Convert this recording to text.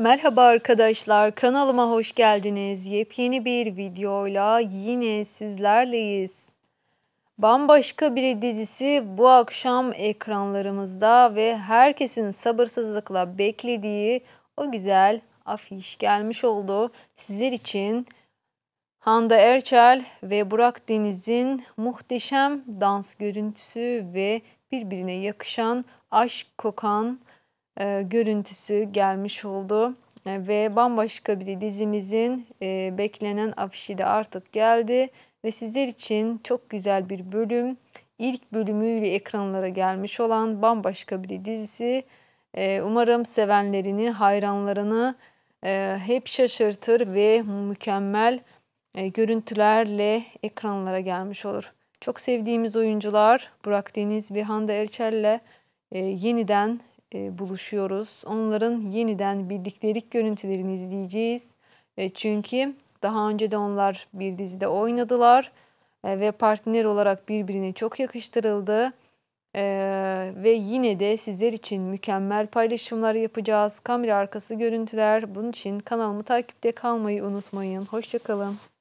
Merhaba arkadaşlar kanalıma hoş geldiniz. Yepyeni bir videoyla yine sizlerleyiz. Bambaşka bir dizisi bu akşam ekranlarımızda ve herkesin sabırsızlıkla beklediği o güzel afiş gelmiş oldu. Sizler için Handa Erçel ve Burak Deniz'in muhteşem dans görüntüsü ve birbirine yakışan aşk kokan e, görüntüsü gelmiş oldu. E, ve bambaşka bir dizimizin e, beklenen afişi de artık geldi. Ve sizler için çok güzel bir bölüm. ilk bölümüyle ekranlara gelmiş olan bambaşka bir dizisi. E, umarım sevenlerini, hayranlarını e, hep şaşırtır ve mükemmel e, görüntülerle ekranlara gelmiş olur. Çok sevdiğimiz oyuncular Burak Deniz ve Hande Erçel'le e, yeniden e, buluşuyoruz. Onların yeniden birliktelik görüntülerini izleyeceğiz. E, çünkü daha önce de onlar bir dizide oynadılar e, ve partner olarak birbirine çok yakıştırıldı. ve yine de sizler için mükemmel paylaşımlar yapacağız. Kamera arkası görüntüler. Bunun için kanalımı takipte kalmayı unutmayın. Hoşçakalın.